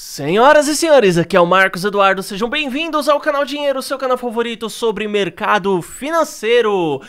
Senhoras e senhores, aqui é o Marcos Eduardo, sejam bem-vindos ao canal Dinheiro, seu canal favorito sobre mercado financeiro.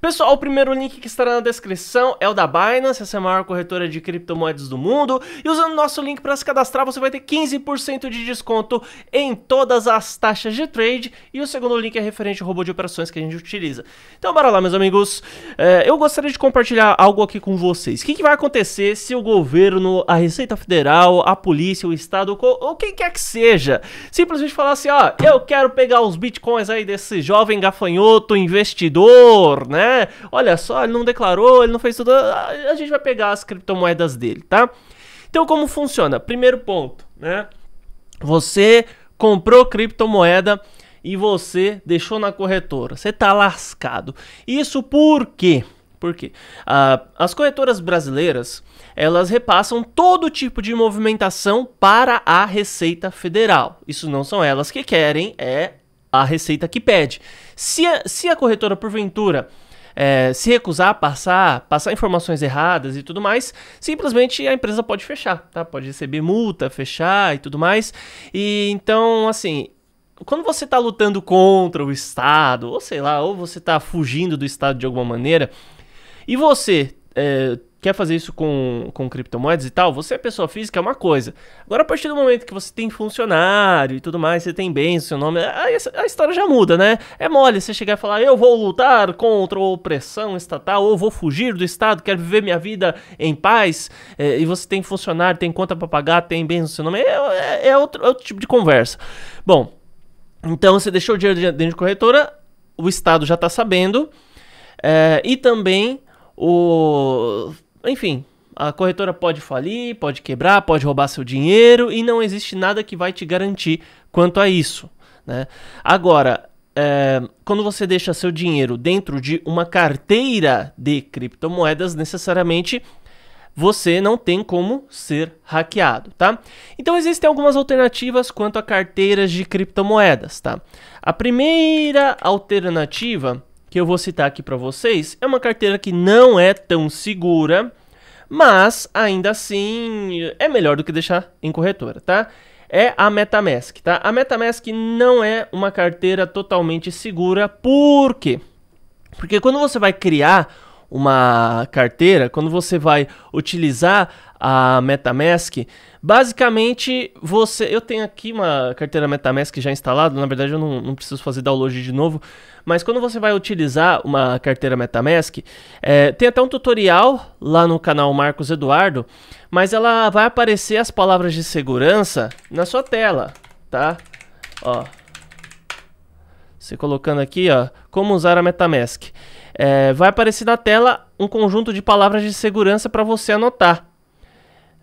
Pessoal, o primeiro link que estará na descrição é o da Binance, essa é a maior corretora de criptomoedas do mundo. E usando o nosso link para se cadastrar, você vai ter 15% de desconto em todas as taxas de trade. E o segundo link é referente ao robô de operações que a gente utiliza. Então, bora lá, meus amigos. É, eu gostaria de compartilhar algo aqui com vocês. O que, que vai acontecer se o governo, a Receita Federal, a polícia, o Estado, ou quem quer que seja, simplesmente falar assim, ó, eu quero pegar os bitcoins aí desse jovem gafanhoto investidor, né? É, olha só, ele não declarou, ele não fez tudo. A gente vai pegar as criptomoedas dele, tá? Então, como funciona? Primeiro ponto, né? Você comprou criptomoeda e você deixou na corretora. Você tá lascado. Isso por quê? Porque uh, ah, as corretoras brasileiras elas repassam todo tipo de movimentação para a Receita Federal. Isso não são elas que querem, é a Receita que pede. Se a, se a corretora porventura é, se recusar a passar, passar informações erradas e tudo mais, simplesmente a empresa pode fechar, tá? Pode receber multa, fechar e tudo mais. E então, assim, quando você está lutando contra o Estado, ou sei lá, ou você está fugindo do Estado de alguma maneira, e você é, quer fazer isso com, com criptomoedas e tal, você é pessoa física, é uma coisa. Agora, a partir do momento que você tem funcionário e tudo mais, você tem bens, seu nome, a, a história já muda, né? É mole você chegar e falar, eu vou lutar contra a opressão estatal, ou vou fugir do Estado, quero viver minha vida em paz, é, e você tem funcionário, tem conta pra pagar, tem bens no seu nome, é, é, é outro, é outro tipo de conversa. Bom, então você deixou o dinheiro dentro de corretora, o Estado já tá sabendo, é, e também o enfim, a corretora pode falir, pode quebrar, pode roubar seu dinheiro e não existe nada que vai te garantir quanto a isso. Né? Agora, é, quando você deixa seu dinheiro dentro de uma carteira de criptomoedas, necessariamente você não tem como ser hackeado, tá? Então existem algumas alternativas quanto a carteiras de criptomoedas, tá? A primeira alternativa que eu vou citar aqui para vocês é uma carteira que não é tão segura, mas ainda assim é melhor do que deixar em corretora, tá? É a MetaMask, tá? A MetaMask não é uma carteira totalmente segura, por quê? Porque quando você vai criar uma carteira, quando você vai utilizar a MetaMask, basicamente você. Eu tenho aqui uma carteira MetaMask já instalada, na verdade eu não, não preciso fazer download de novo, mas quando você vai utilizar uma carteira MetaMask, é, tem até um tutorial lá no canal Marcos Eduardo, mas ela vai aparecer as palavras de segurança na sua tela, tá? Ó. Você colocando aqui, ó, como usar a MetaMask. É, vai aparecer na tela um conjunto de palavras de segurança para você anotar.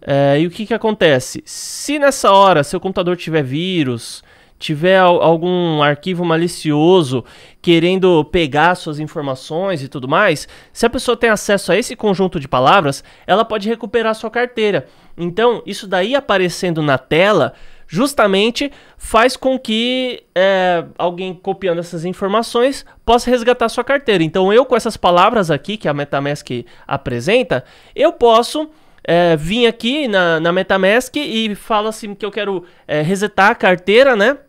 É, e o que, que acontece? Se nessa hora seu computador tiver vírus, tiver algum arquivo malicioso querendo pegar suas informações e tudo mais, se a pessoa tem acesso a esse conjunto de palavras, ela pode recuperar sua carteira. Então, isso daí aparecendo na tela justamente faz com que é, alguém copiando essas informações possa resgatar sua carteira. Então eu com essas palavras aqui que a MetaMask apresenta, eu posso é, vir aqui na, na MetaMask e falar assim que eu quero é, resetar a carteira, né?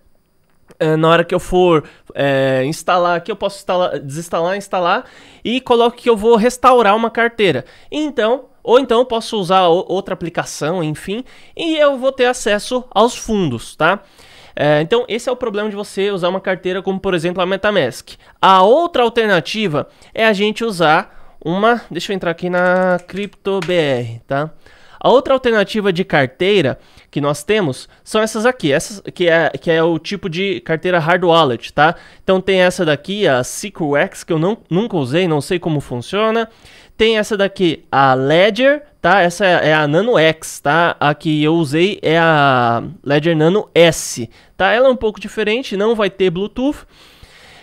É, na hora que eu for é, instalar aqui, eu posso instalar, desinstalar, instalar e coloco que eu vou restaurar uma carteira. Então, ou então eu posso usar outra aplicação, enfim, e eu vou ter acesso aos fundos, tá? É, então, esse é o problema de você usar uma carteira como, por exemplo, a Metamask. A outra alternativa é a gente usar uma... Deixa eu entrar aqui na CryptoBR, tá? Tá? A outra alternativa de carteira que nós temos são essas aqui, essas que é, que é o tipo de carteira hard wallet, tá? Então tem essa daqui, a SQX, que eu não, nunca usei, não sei como funciona. Tem essa daqui, a Ledger, tá? Essa é a Nano X, tá? A que eu usei é a Ledger Nano S, tá? Ela é um pouco diferente, não vai ter Bluetooth.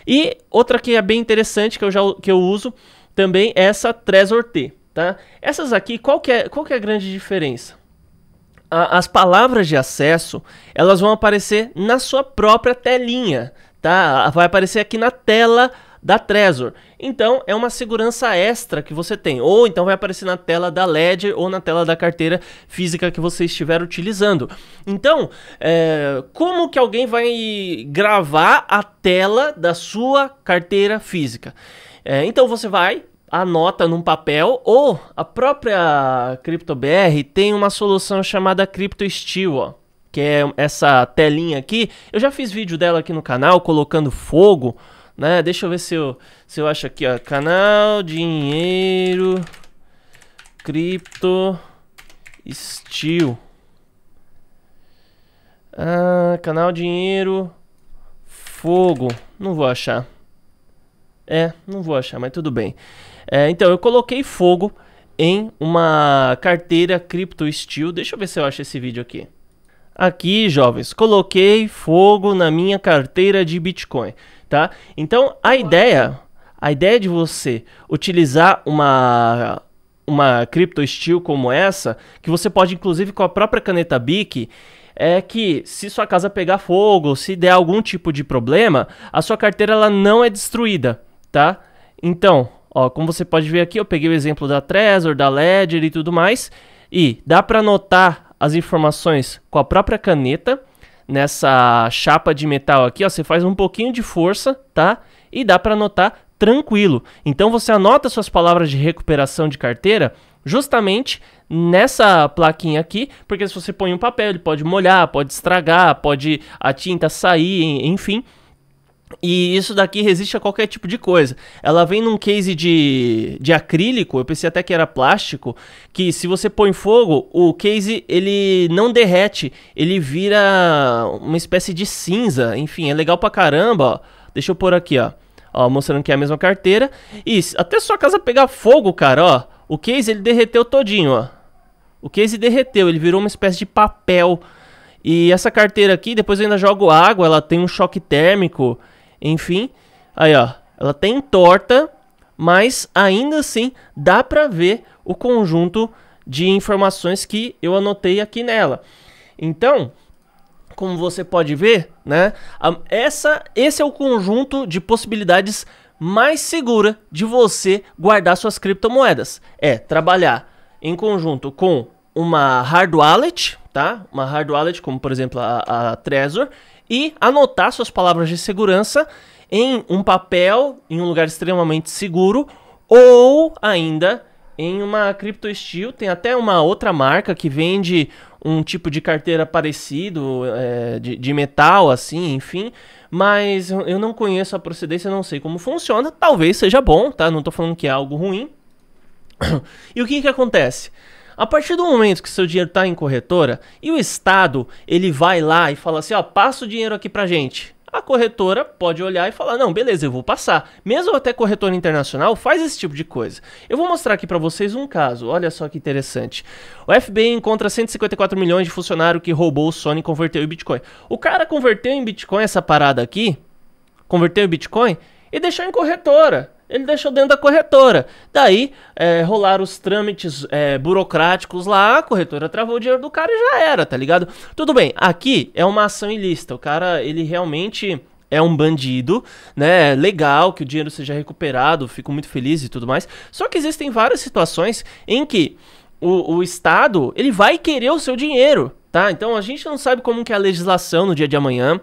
E outra que é bem interessante que eu já que eu uso também é essa Trezor T, Tá? Essas aqui, qual que é, qual que é a grande diferença? A, as palavras de acesso, elas vão aparecer na sua própria telinha, tá? Vai aparecer aqui na tela da Trezor. Então, é uma segurança extra que você tem. Ou então vai aparecer na tela da Ledger ou na tela da carteira física que você estiver utilizando. Então, é, como que alguém vai gravar a tela da sua carteira física? É, então, você vai anota num papel ou a própria CryptoBR tem uma solução chamada CryptoSteel, ó, que é essa telinha aqui. Eu já fiz vídeo dela aqui no canal colocando fogo, né? Deixa eu ver se eu se eu acho aqui, ó, canal dinheiro cripto steel. Ah, canal dinheiro fogo, não vou achar. É, não vou achar, mas tudo bem. É, então, eu coloquei fogo em uma carteira Crypto Steel. Deixa eu ver se eu acho esse vídeo aqui. Aqui, jovens, coloquei fogo na minha carteira de Bitcoin, tá? Então, a ideia, a ideia de você utilizar uma uma Crypto Steel como essa, que você pode inclusive com a própria caneta BIC, é que se sua casa pegar fogo, se der algum tipo de problema, a sua carteira ela não é destruída, tá? Então, Ó, como você pode ver aqui, eu peguei o exemplo da Trezor, da Ledger e tudo mais. E dá para anotar as informações com a própria caneta nessa chapa de metal aqui, ó, você faz um pouquinho de força, tá? E dá para anotar tranquilo. Então você anota suas palavras de recuperação de carteira justamente nessa plaquinha aqui, porque se você põe um papel, ele pode molhar, pode estragar, pode a tinta sair, enfim, e isso daqui resiste a qualquer tipo de coisa. Ela vem num case de, de acrílico, eu pensei até que era plástico, que se você põe fogo, o case ele não derrete, ele vira uma espécie de cinza. Enfim, é legal pra caramba, ó. Deixa eu pôr aqui, ó. Ó, mostrando que é a mesma carteira. E até sua casa pegar fogo, cara, ó. O case ele derreteu todinho, ó. O case derreteu, ele virou uma espécie de papel. E essa carteira aqui, depois eu ainda jogo água, ela tem um choque térmico. Enfim, aí ó, ela tem torta, mas ainda assim dá para ver o conjunto de informações que eu anotei aqui nela. Então, como você pode ver, né, essa, esse é o conjunto de possibilidades mais segura de você guardar suas criptomoedas. É trabalhar em conjunto com uma hard wallet, tá? Uma hard wallet, como por exemplo a, a Trezor, e anotar suas palavras de segurança em um papel, em um lugar extremamente seguro, ou ainda em uma CryptoSteel. Tem até uma outra marca que vende um tipo de carteira parecido, é, de, de, metal, assim, enfim. Mas eu não conheço a procedência, não sei como funciona. Talvez seja bom, tá? Não tô falando que é algo ruim. e o que que acontece? A partir do momento que seu dinheiro está em corretora e o Estado ele vai lá e fala assim, ó, passa o dinheiro aqui pra gente. A corretora pode olhar e falar: não, beleza, eu vou passar. Mesmo até corretora internacional faz esse tipo de coisa. Eu vou mostrar aqui para vocês um caso. Olha só que interessante. O FBI encontra 154 milhões de funcionário que roubou o Sony e converteu em Bitcoin. O cara converteu em Bitcoin essa parada aqui, converteu em Bitcoin e deixou em corretora. Ele deixou dentro da corretora. Daí é, rolaram os trâmites é, burocráticos lá, a corretora travou o dinheiro do cara e já era, tá ligado? Tudo bem, aqui é uma ação ilícita. O cara, ele realmente é um bandido, né? É legal que o dinheiro seja recuperado, fico muito feliz e tudo mais. Só que existem várias situações em que o, o Estado ele vai querer o seu dinheiro, tá? Então a gente não sabe como que é a legislação no dia de amanhã.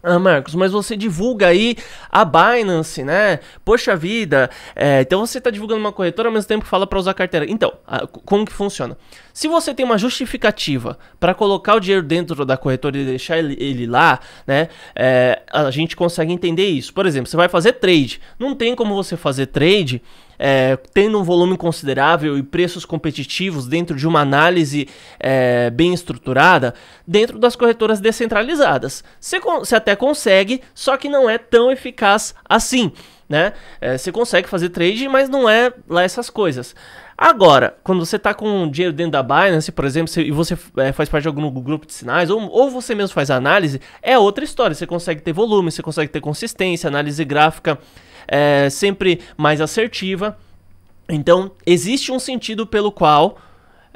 Ah, Marcos, mas você divulga aí a Binance, né? Poxa vida, é, então você está divulgando uma corretora ao mesmo tempo que fala para usar carteira. Então, a, como que funciona? Se você tem uma justificativa para colocar o dinheiro dentro da corretora e deixar ele, ele lá, né? É, a gente consegue entender isso. Por exemplo, você vai fazer trade. Não tem como você fazer trade é, tendo um volume considerável e preços competitivos dentro de uma análise é, bem estruturada, dentro das corretoras descentralizadas. Você, até consegue, só que não é tão eficaz assim. Né? É, você consegue fazer trade, mas não é lá essas coisas. Agora, quando você está com dinheiro dentro da Binance, por exemplo, e você é, faz parte de algum grupo de sinais, ou, ou você mesmo faz análise, é outra história. Você consegue ter volume, você consegue ter consistência, análise gráfica é sempre mais assertiva. Então, existe um sentido pelo qual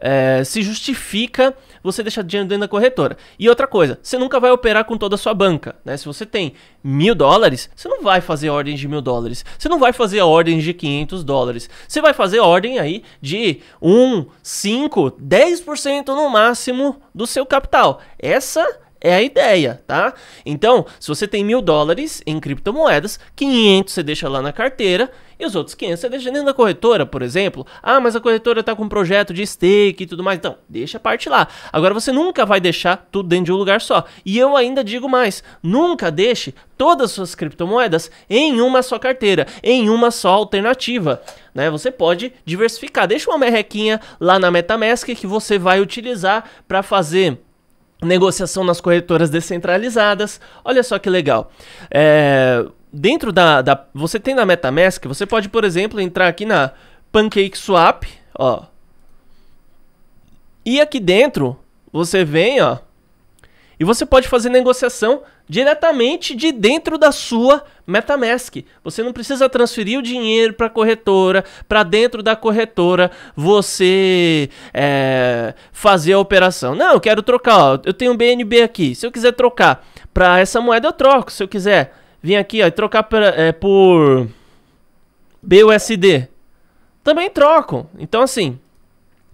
é, se justifica você deixar dinheiro dentro da corretora. E outra coisa, você nunca vai operar com toda a sua banca. Né? Se você tem mil dólares, você não vai fazer ordens de mil dólares. Você não vai fazer ordens de 500 dólares. Você vai fazer ordem aí de 1, 5, 10% no máximo do seu capital. Essa é a ideia, tá? Então, se você tem mil dólares em criptomoedas, 500 você deixa lá na carteira e os outros 500 você deixa dentro da corretora, por exemplo. Ah, mas a corretora está com um projeto de stake e tudo mais. Então, deixa a parte lá. Agora você nunca vai deixar tudo dentro de um lugar só. E eu ainda digo mais, nunca deixe todas as suas criptomoedas em uma só carteira, em uma só alternativa. Né? Você pode diversificar. Deixa uma merrequinha lá na MetaMask que você vai utilizar para fazer negociação nas corretoras descentralizadas. Olha só que legal. É, dentro da, da, Você tem na Metamask, você pode, por exemplo, entrar aqui na PancakeSwap, ó. E aqui dentro, você vem, ó. E você pode fazer negociação diretamente de dentro da sua MetaMask. Você não precisa transferir o dinheiro para corretora, para dentro da corretora você é, fazer a operação. Não, eu quero trocar. Ó, eu tenho um BNB aqui. Se eu quiser trocar para essa moeda, eu troco. Se eu quiser Vim aqui, ó, e trocar por, é, por BUSD. Também troco. Então, assim,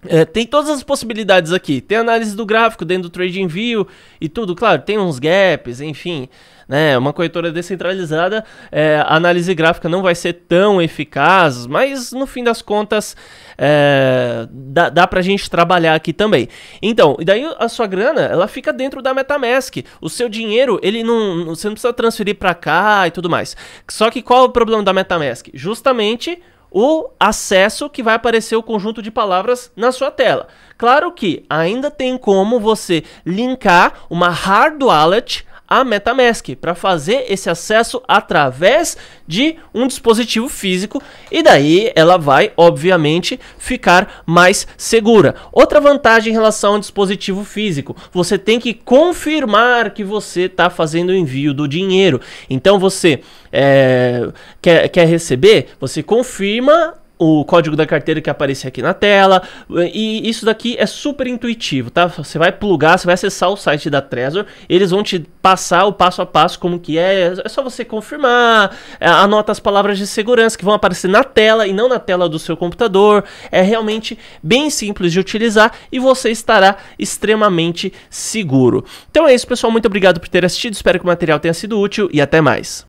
é, tem todas as possibilidades aqui. Tem análise do gráfico dentro do TradingView e tudo. Claro, tem uns gaps, enfim né? Uma corretora descentralizada, é, a análise gráfica não vai ser tão eficaz, mas no fim das contas é, dá, dá pra gente trabalhar aqui também. Então, e daí a sua grana, ela fica dentro da Metamask. O seu dinheiro, ele não. Você não precisa transferir para cá e tudo mais. Só que qual é o problema da Metamask? Justamente o acesso que vai aparecer o conjunto de palavras na sua tela. Claro que ainda tem como você linkar uma hard wallet a MetaMask para fazer esse acesso através de um dispositivo físico e daí ela vai, obviamente, ficar mais segura. Outra vantagem em relação ao dispositivo físico, você tem que confirmar que você está fazendo o envio do dinheiro. Então você é, quer, quer receber, você confirma o código da carteira que aparece aqui na tela. E isso daqui é super intuitivo, tá? Você vai plugar, você vai acessar o site da Trezor, eles vão te passar o passo a passo como que é, é só você confirmar, é, anota as palavras de segurança que vão aparecer na tela e não na tela do seu computador. É realmente bem simples de utilizar e você estará extremamente seguro. Então é isso, pessoal, muito obrigado por ter assistido, espero que o material tenha sido útil e até mais.